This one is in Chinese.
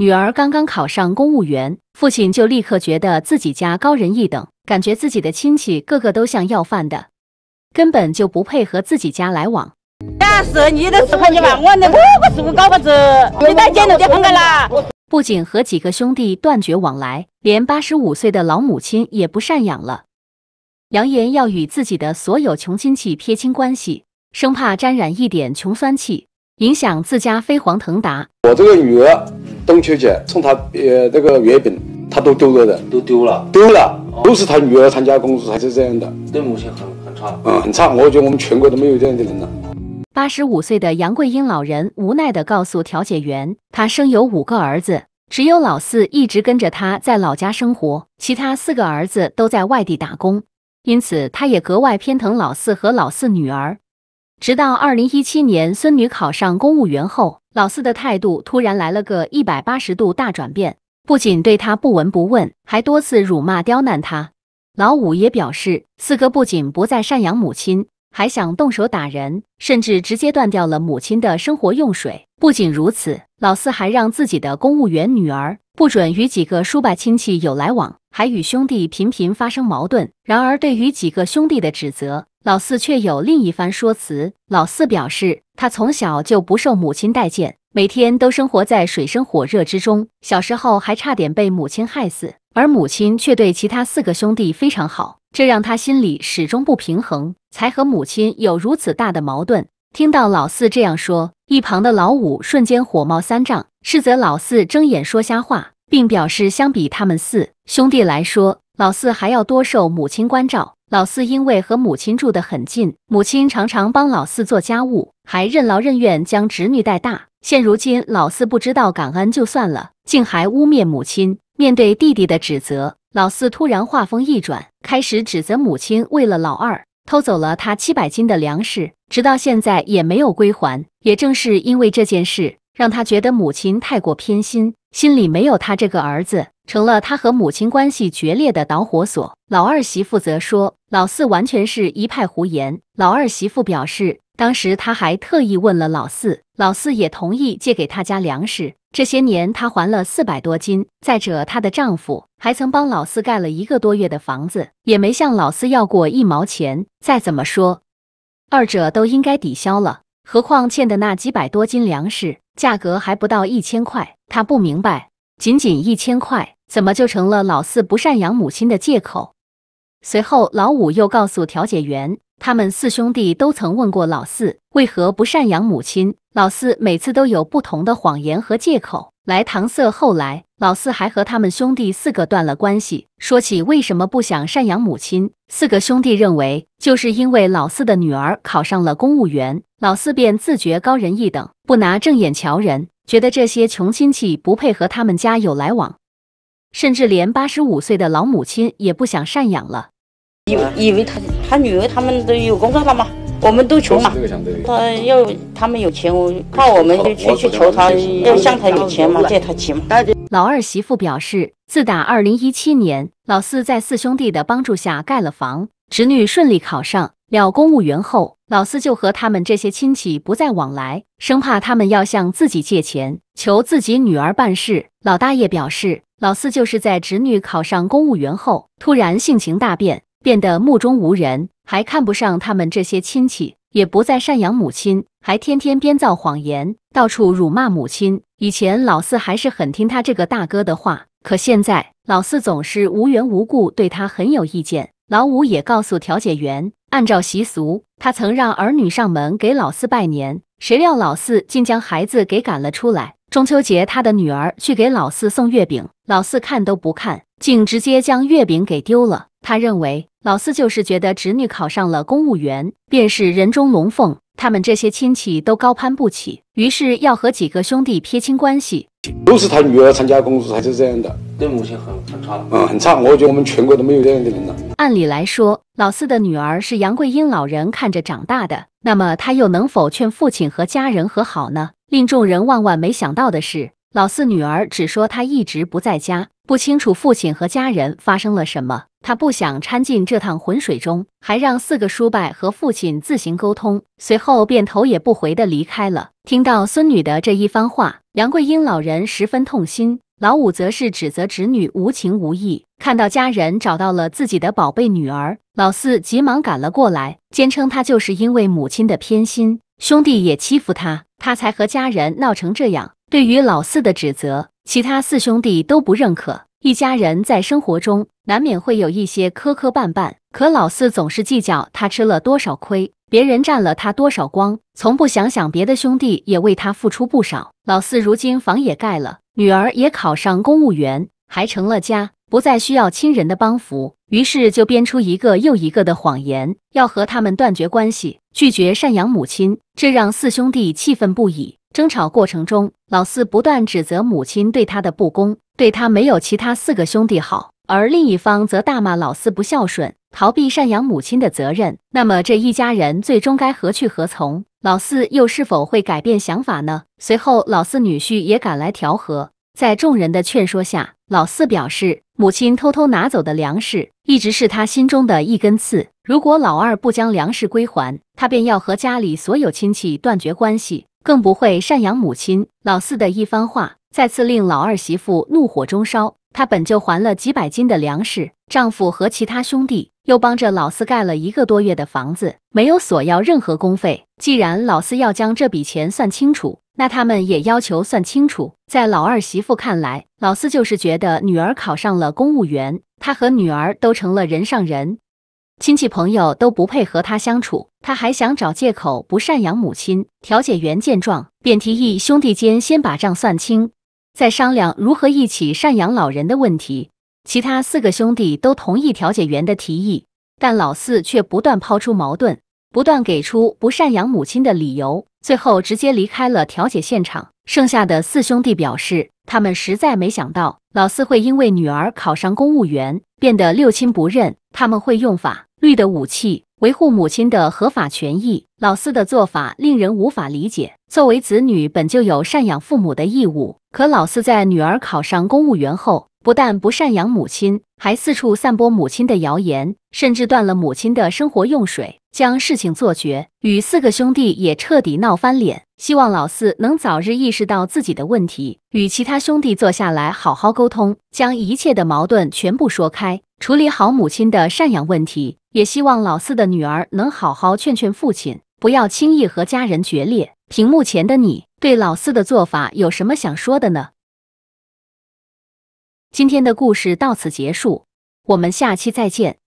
女儿刚刚考上公务员，父亲就立刻觉得自己家高人一等，感觉自己的亲戚个个都像要饭的，根本就不配和自己家来往。是你的，我不高子，你再啦。不仅和几个兄弟断绝往来，连八十五岁的老母亲也不赡养了，扬言要与自己的所有穷亲戚撇清关系，生怕沾染一点穷酸气，影响自家飞黄腾达。我这个女儿。中秋节送他呃那个月饼，他都丢了的，都丢了，丢了，都是他女儿参加工作还是这样的，对母亲很很差，嗯，很差，我觉得我们全国都没有这样的人了。八十五岁的杨桂英老人无奈地告诉调解员，她生有五个儿子，只有老四一直跟着她在老家生活，其他四个儿子都在外地打工，因此她也格外偏疼老四和老四女儿。直到二零一七年孙女考上公务员后。老四的态度突然来了个一百八十度大转变，不仅对他不闻不问，还多次辱骂刁难他。老五也表示，四哥不仅不再赡养母亲，还想动手打人，甚至直接断掉了母亲的生活用水。不仅如此，老四还让自己的公务员女儿不准与几个叔伯亲戚有来往，还与兄弟频频发生矛盾。然而，对于几个兄弟的指责，老四却有另一番说辞。老四表示，他从小就不受母亲待见，每天都生活在水深火热之中。小时候还差点被母亲害死，而母亲却对其他四个兄弟非常好，这让他心里始终不平衡，才和母亲有如此大的矛盾。听到老四这样说，一旁的老五瞬间火冒三丈，斥责老四睁眼说瞎话，并表示相比他们四兄弟来说。老四还要多受母亲关照。老四因为和母亲住得很近，母亲常常帮老四做家务，还任劳任怨将侄女带大。现如今，老四不知道感恩就算了，竟还污蔑母亲。面对弟弟的指责，老四突然话锋一转，开始指责母亲为了老二偷走了他七百斤的粮食，直到现在也没有归还。也正是因为这件事，让他觉得母亲太过偏心，心里没有他这个儿子。成了他和母亲关系决裂的导火索。老二媳妇则说，老四完全是一派胡言。老二媳妇表示，当时她还特意问了老四，老四也同意借给他家粮食。这些年他还了四百多斤。再者，她的丈夫还曾帮老四盖了一个多月的房子，也没向老四要过一毛钱。再怎么说，二者都应该抵消了。何况欠的那几百多斤粮食，价格还不到一千块。她不明白，仅仅一千块。怎么就成了老四不赡养母亲的借口？随后，老五又告诉调解员，他们四兄弟都曾问过老四为何不赡养母亲，老四每次都有不同的谎言和借口来搪塞。后来，老四还和他们兄弟四个断了关系。说起为什么不想赡养母亲，四个兄弟认为，就是因为老四的女儿考上了公务员，老四便自觉高人一等，不拿正眼瞧人，觉得这些穷亲戚不配和他们家有来往。甚至连八十五岁的老母亲也不想赡养了，以以为他他女儿他们都有工作了吗？我们都穷嘛，他要他们有钱，怕我们就去去求他，要向他有钱嘛，借他钱嘛。老二媳妇表示，自打二零一七年，老四在四兄弟的帮助下盖了房，侄女顺利考上了公务员后，老四就和他们这些亲戚不再往来，生怕他们要向自己借钱，求自己女儿办事。老大爷表示。老四就是在侄女考上公务员后，突然性情大变，变得目中无人，还看不上他们这些亲戚，也不再赡养母亲，还天天编造谎言，到处辱骂母亲。以前老四还是很听他这个大哥的话，可现在老四总是无缘无故对他很有意见。老五也告诉调解员，按照习俗，他曾让儿女上门给老四拜年，谁料老四竟将孩子给赶了出来。中秋节，他的女儿去给老四送月饼，老四看都不看，竟直接将月饼给丢了。他认为老四就是觉得侄女考上了公务员，便是人中龙凤，他们这些亲戚都高攀不起，于是要和几个兄弟撇清关系。都是他女儿参加工作还是这样的，对母亲很很差，嗯，很差。我觉得我们全国都没有这样的人了。按理来说，老四的女儿是杨桂英老人看着长大的，那么他又能否劝父亲和家人和好呢？令众人万万没想到的是。老四女儿只说她一直不在家，不清楚父亲和家人发生了什么，她不想掺进这趟浑水中，还让四个叔伯和父亲自行沟通，随后便头也不回的离开了。听到孙女的这一番话，杨桂英老人十分痛心，老五则是指责侄女无情无义。看到家人找到了自己的宝贝女儿，老四急忙赶了过来，坚称他就是因为母亲的偏心，兄弟也欺负他，他才和家人闹成这样。对于老四的指责，其他四兄弟都不认可。一家人在生活中难免会有一些磕磕绊绊，可老四总是计较他吃了多少亏，别人占了他多少光，从不想想别的兄弟也为他付出不少。老四如今房也盖了，女儿也考上公务员，还成了家，不再需要亲人的帮扶，于是就编出一个又一个的谎言，要和他们断绝关系，拒绝赡养母亲，这让四兄弟气愤不已。争吵过程中，老四不断指责母亲对他的不公，对他没有其他四个兄弟好；而另一方则大骂老四不孝顺，逃避赡养母亲的责任。那么这一家人最终该何去何从？老四又是否会改变想法呢？随后，老四女婿也赶来调和，在众人的劝说下，老四表示，母亲偷偷拿走的粮食一直是他心中的一根刺。如果老二不将粮食归还，他便要和家里所有亲戚断绝关系。更不会赡养母亲。老四的一番话，再次令老二媳妇怒火中烧。她本就还了几百斤的粮食，丈夫和其他兄弟又帮着老四盖了一个多月的房子，没有索要任何工费。既然老四要将这笔钱算清楚，那他们也要求算清楚。在老二媳妇看来，老四就是觉得女儿考上了公务员，他和女儿都成了人上人。亲戚朋友都不配和他相处，他还想找借口不赡养母亲。调解员见状，便提议兄弟间先把账算清，再商量如何一起赡养老人的问题。其他四个兄弟都同意调解员的提议，但老四却不断抛出矛盾，不断给出不赡养母亲的理由，最后直接离开了调解现场。剩下的四兄弟表示，他们实在没想到老四会因为女儿考上公务员变得六亲不认，他们会用法。律的武器，维护母亲的合法权益。老四的做法令人无法理解。作为子女，本就有赡养父母的义务。可老四在女儿考上公务员后，不但不赡养母亲，还四处散播母亲的谣言，甚至断了母亲的生活用水，将事情做绝，与四个兄弟也彻底闹翻脸。希望老四能早日意识到自己的问题，与其他兄弟坐下来好好沟通，将一切的矛盾全部说开。处理好母亲的赡养问题，也希望老四的女儿能好好劝劝父亲，不要轻易和家人决裂。屏幕前的你，对老四的做法有什么想说的呢？今天的故事到此结束，我们下期再见。